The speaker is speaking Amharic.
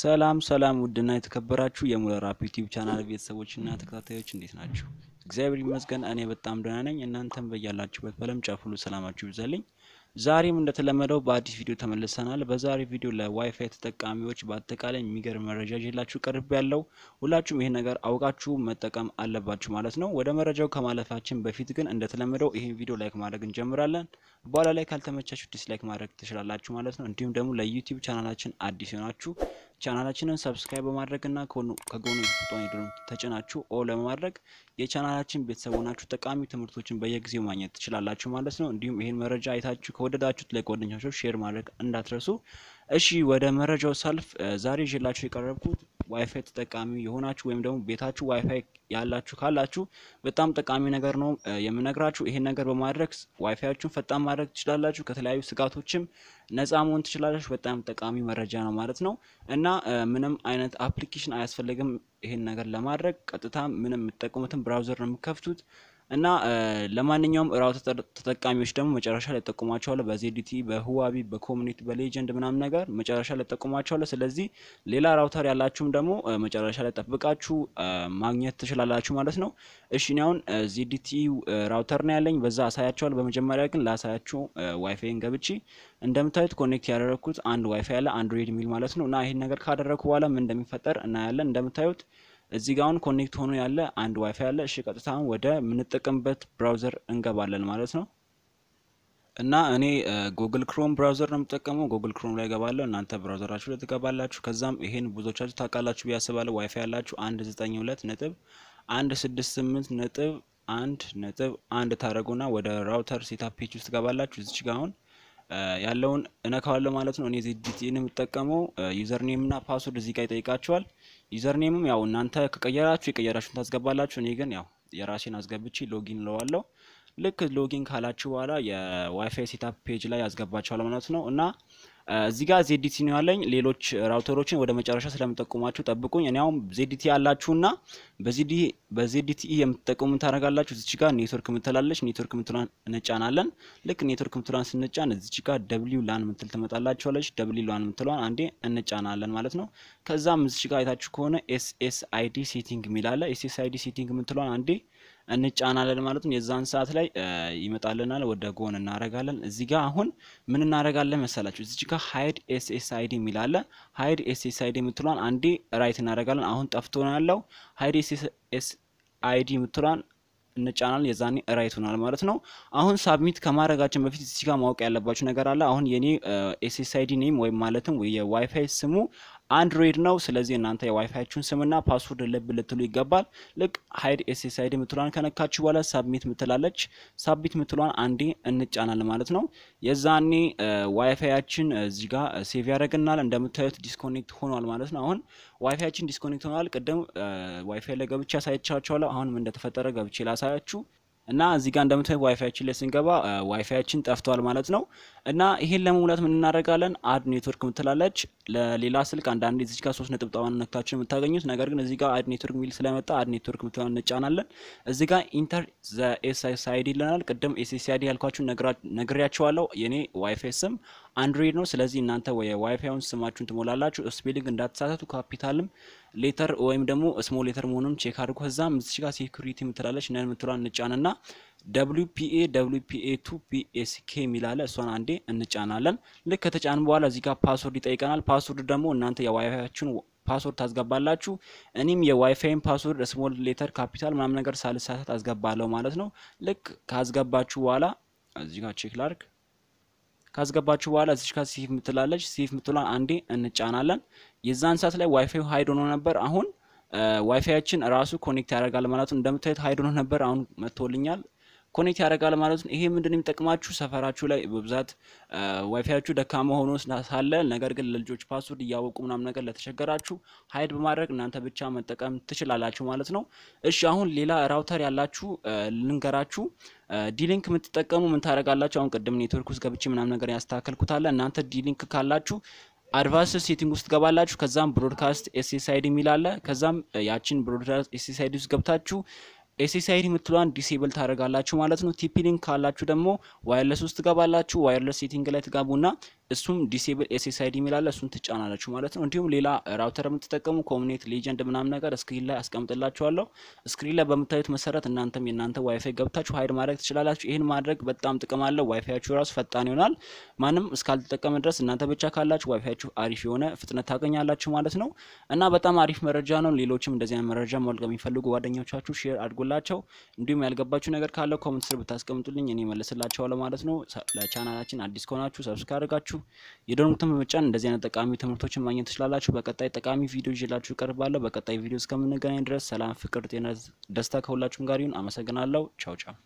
ሰላም ሰላም ውድና የተከበራችሁ የሙለራፕ ዩቲዩብ ቻናል ቤተሰቦችና ተከታታዮች እንዴት ናችሁ? እግዚአብሔር ይመስገን እኔ በጣም ደህና ነኝ። እናንተም በያላችሁበት በለም ጫፍ ሁሉ ሰላማችሁ ይብዛልኝ። ዛሬም እንደተለመደው በአዲስ ቪዲዮ ተመልሰናል። በዛሬ ቪዲዮ ለዋይፋይ ተጠቃሚዎች በአጠቃላይ የሚገርም መረጃ ይዤላችሁ ቀርብ ያለው ሁላችሁም ይህን ነገር አውቃችሁ መጠቀም አለባችሁ ማለት ነው። ወደ መረጃው ከማለፋችን በፊት ግን እንደተለመደው ይህን ቪዲዮ ላይክ ማድረግ እንጀምራለን። በኋላ ላይ ካልተመቻችሁ ዲስላይክ ማድረግ ትችላላችሁ ማለት ነው። እንዲሁም ደግሞ ለዩቲዩብ ቻናላችን አዲስ የሆናችሁ ቻናላችንን ሰብስክራይብ በማድረግ እና ከጎኑ ቁጣን ይድሩ ተጭናችሁ ኦ ለማድረግ የቻናላችን ቤተሰብ ሆናችሁ ጠቃሚ ትምህርቶችን በየጊዜው ማግኘት ትችላላችሁ ማለት ነው። እንዲሁም ይህን መረጃ አይታችሁ ከወደዳችሁት ለጓደኞቻችሁ ሼር ማድረግ እንዳትረሱ። እሺ ወደ መረጃው ሳልፍ ዛሬ ይዤላችሁ የቀረብኩት ዋይፋይ ተጠቃሚ የሆናችሁ ወይም ደግሞ ቤታችሁ ዋይፋይ ያላችሁ ካላችሁ በጣም ጠቃሚ ነገር ነው የምነግራችሁ። ይሄን ነገር በማድረግ ዋይፋያችሁን ፈጣን ማድረግ ትችላላችሁ። ከተለያዩ ስጋቶችም ነፃ መሆን ትችላላችሁ። በጣም ጠቃሚ መረጃ ነው ማለት ነው እና ምንም አይነት አፕሊኬሽን አያስፈልግም ይሄን ነገር ለማድረግ። ቀጥታ ምንም የምትጠቀሙትን ብራውዘር ነው የምከፍቱት እና ለማንኛውም ራውተር ተጠቃሚዎች ደግሞ መጨረሻ ላይ ጠቁማቸዋለሁ። በዜዲቲ በህዋቢ በኮሚኒቲ በሌጀንድ ምናምን ነገር መጨረሻ ላይ ጠቁማቸዋለሁ። ስለዚህ ሌላ ራውተር ያላችሁም ደግሞ መጨረሻ ላይ ጠብቃችሁ ማግኘት ትችላላችሁ ማለት ነው። እሺ እኔ አሁን ዜዲቲ ራውተር ነው ያለኝ፣ በዛ አሳያቸዋለሁ። በመጀመሪያ ግን ላሳያችሁ ዋይፋይን ገብቼ እንደምታዩት ኮኔክት ያደረግኩት አንድ ዋይፋይ ያለ አንድሮይድ ሚል ማለት ነው እና ይህን ነገር ካደረግኩ በኋላ ምን እንደሚፈጠር እናያለን እንደምታዩት እዚህ ጋ አሁን ኮኔክት ሆኖ ያለ አንድ ዋይፋይ አለ። እሺ ቀጥታ ወደ ምንጠቀምበት ብራውዘር እንገባለን ማለት ነው። እና እኔ ጉግል ክሮም ብራውዘር ነው የምጠቀመው። ጉግል ክሮም ላይ ገባለሁ። እናንተ ብራውዘራችሁ ላይ ትገባላችሁ። ከዛም ይሄን ብዙዎቻችሁ ታውቃላችሁ ብዬ አስባለሁ። ዋይፋይ ያላችሁ አንድ ዘጠኝ ሁለት ነጥብ አንድ ስድስት ስምንት ነጥብ አንድ ነጥብ አንድ ታደረጉና ወደ ራውተር ሴታፕ ፔጅ ውስጥ ትገባላችሁ። እዚች ጋ አሁን ያለውን እነካዋለሁ ማለት ነው። እኔ ዚዲቲን የምጠቀመው ዩዘርኔም እና ፓስወርድ እዚህ ጋ ይጠይቃችኋል። ዩዘርኔምም ያው እናንተ ከቀየራችሁ የቀየራችሁን ታስገባላችሁ። እኔ ግን ያው የራሴን አስገብቼ ሎጊን ለዋለው ልክ ሎጊን ካላችሁ በኋላ የዋይፋይ ሴታፕ ፔጅ ላይ ያስገባችኋል ማለት ነው እና እዚህ ጋር ዜዲቲ ነው ያለኝ። ሌሎች ራውተሮችን ወደ መጨረሻ ስለምጠቁማችሁ ጠብቁኝ። እኔ አሁን ዜዲቲ ያላችሁና በዜዲቲ የምትጠቀሙ ታደርጋላችሁ። እዚች ጋር ኔትወርክ ምትላለች። ኔትወርክ ምትሏን እንጫናለን። ልክ ኔትወርክ ምትሏን ስንጫን እዚች ጋር ደብሊው ላን ምትል ትመጣላችኋለች። ደብሊው ላን ምትሏን አንዴ እንጫናለን ማለት ነው። ከዛም እዚች ጋር አይታችሁ ከሆነ ኤስኤስአይዲ ሴቲንግ የሚላለ ኤስኤስአይዲ ሴቲንግ ምትሏን አንዴ እንጫናለን ማለት ነው። የዛን ሰዓት ላይ ይመጣልናል፣ ወደ ጎን እናረጋለን። እዚህ ጋር አሁን ምን እናረጋለን መሰላችሁ? እዚህ ጋር ሃይድ ኤስኤስአይዲ የሚል አለ። ሃይድ ኤስኤስአይዲ የምትሏን አንዴ ራይት እናረጋለን። አሁን ጠፍቶ ነው ያለው። ሃይድ ኤስኤስአይዲ የምትሏን እንጫናል የዛኔ ራይት ሆናል ማለት ነው። አሁን ሳብሚት ከማድረጋችን በፊት እዚህ ጋር ማወቅ ያለባችሁ ነገር አለ። አሁን የኔ ኤስኤስአይዲ ኔም ወይም ማለትም የዋይፋይ ስሙ አንድሮይድ ነው። ስለዚህ እናንተ የዋይፋያችሁን ስምና ፓስወርድ ልብ ልትሉ ይገባል። ልክ ሀይድ ኤስኤስአይዲ ምትሏን ከነካችሁ በኋላ ሳብሚት ምትላለች። ሳብሚት ምትሏን አንዴ እንጫናል ማለት ነው። የዛኔ ዋይፋያችን እዚህ ጋር ሴቭ ያደረግናል። እንደምታዩት ዲስኮኔክት ሆኗል ማለት ነው። አሁን ዋይፋያችን ዲስኮኔክት ሆኗል። ቅድም ዋይፋይ ላይ ገብቼ አሳይቻችኋለሁ። አሁንም እንደተፈጠረ ገብቼ ላሳያችሁ። እና እዚህ ጋር እንደምታዩት ዋይፋያችን ላይ ስንገባ ዋይፋያችን ጠፍቷል ማለት ነው። እና ይሄን ለመሙላት ምን እናደርጋለን? አድ ኔትወርክ ምትላለች ለሌላ ስልክ አንዳንዴ እዚህ ጋር ሶስት ነጥብ ጣዋን ነክታችን የምታገኙት ነገር ግን እዚህ ጋር አድ ኔትወርክ ሚል ስለመጣ አድ ኔትወርክ ምትለዋን እንጫናለን። እዚህ ጋር ኢንተር ዘ ኤስ ኤስ አይዲ ይለናል። ቅድም ኤስ ኤስ አይዲ ያልኳችሁ ነግሬያችኋለሁ። የኔ ዋይፋይ ስም አንድሮይድ ነው። ስለዚህ እናንተ የዋይፋዩን ስማችሁን ትሞላላችሁ። ስፔሊንግ እንዳትሳሳቱ፣ ካፒታልም ሌተር ወይም ደግሞ ስሞል ሌተር መሆኑን ቼክ አድርጉ። ከዛም እዚህ ጋር ሴኩሪቲ የምትላለች ነን የምትሏን እንጫንና ደብሊፒኤ ደብሊፒኤ ቱ ፒኤስኬ የሚላለ እሷን አንዴ እንጫናለን። ልክ ከተጫን በኋላ እዚህ ጋር ፓስወርድ ይጠይቀናል። ፓስወርድ ደግሞ እናንተ የዋይፋያችሁን ፓስወርድ ታስገባላችሁ። እኔም የዋይፋይን ፓስወርድ ስሞል ሌተር ካፒታል ምናምን ነገር ሳልሳሳት አስገባለሁ ማለት ነው። ልክ ካስገባችሁ በኋላ እዚህ ጋር ቼክ ላርግ ካስገባችሁ በኋላ እዚች ጋር ሴፍ ምትላለች። ሴፍ ምትሏን አንዴ እንጫናለን። የዛን ሰዓት ላይ ዋይፋይ ሀይድ ሆኖ ነበር። አሁን ዋይፋያችን ራሱ ኮኔክት ያደርጋል ማለት ነው። እንደምታዩት ሀይድ ሆኖ ነበር። አሁን መጥቶልኛል። ኮኔክት ያደርጋል ማለት ነው። ይሄ ምንድን የሚጠቅማችሁ ሰፈራችሁ ላይ በብዛት ዋይፋያችሁ ደካማ ሆኖ ሳለ ነገር ግን ለልጆች ፓስወርድ እያወቁ ምናም ነገር ለተቸገራችሁ ሀይድ በማድረግ እናንተ ብቻ መጠቀም ትችላላችሁ ማለት ነው። እሺ አሁን ሌላ ራውተር ያላችሁ ልንገራችሁ። ዲሊንክ የምትጠቀሙ ምን ታደርጋላችሁ? አሁን ቅድም ኔትወርክ ውስጥ ገብቼ ምናም ነገር ያስተካከልኩታለ። እናንተ ዲሊንክ ካላችሁ አድቫንስ ሴቲንግ ውስጥ ገባላችሁ። ከዛም ብሮድካስት ኤስኤስአይዲ የሚላለ ከዛም ያችን ብሮድካስት ኤስኤስአይዲ ውስጥ ገብታችሁ ኤስኤስአይዲ የምትለዋን ዲሴብል ታደርጋላችሁ ማለት ነው። ቲፒ ሊንክ ካላችሁ ደግሞ ዋይርለስ ውስጥ ትገባላችሁ። ዋይርለስ ሴቲንግ ላይ ትገቡና እሱም ዲሴብል ኤስኤስአይዲ የሚላለ እሱን ትጫናላችሁ ማለት ነው። እንዲሁም ሌላ ራውተር የምትጠቀሙ ኮሚኒት ሌጀንድ ምናምን ነገር እስክሪን ላይ አስቀምጥላችኋለሁ። እስክሪን ላይ በምታዩት መሰረት እናንተም የእናንተ ዋይፋይ ገብታችሁ ሀይድ ማድረግ ትችላላችሁ። ይህን ማድረግ በጣም ጥቅም አለ። ዋይፋያችሁ ራሱ ፈጣን ይሆናል። ማንም እስካልተጠቀመ ድረስ እናንተ ብቻ ካላችሁ ዋይፋያችሁ አሪፍ የሆነ ፍጥነት ታገኛላችሁ ማለት ነው እና በጣም አሪፍ መረጃ ነው። ሌሎችም እንደዚህ መረጃ ማወቅ የሚፈልጉ ጓደኞቻችሁ ሼር አድርጉ ጻፉላቸው። እንዲሁም ያልገባችሁ ነገር ካለ ኮመንት ስር ብታስቀምጡልኝ እኔ መለስላቸዋለ ማለት ነው። ለቻናላችን አዲስ ከሆናችሁ ሰብስክራይብ አድርጋችሁ የደወል ምልክቱን በመጫን እንደዚህ አይነት ጠቃሚ ትምህርቶችን ማግኘት ትችላላችሁ። በቀጣይ ጠቃሚ ቪዲዮ ይዤላችሁ እቀርባለሁ። በቀጣይ ቪዲዮ እስከምንገናኝ ድረስ ሰላም፣ ፍቅር፣ ጤና፣ ደስታ ከሁላችሁም ጋር ይሁን። አመሰግናለሁ። ቻው ቻው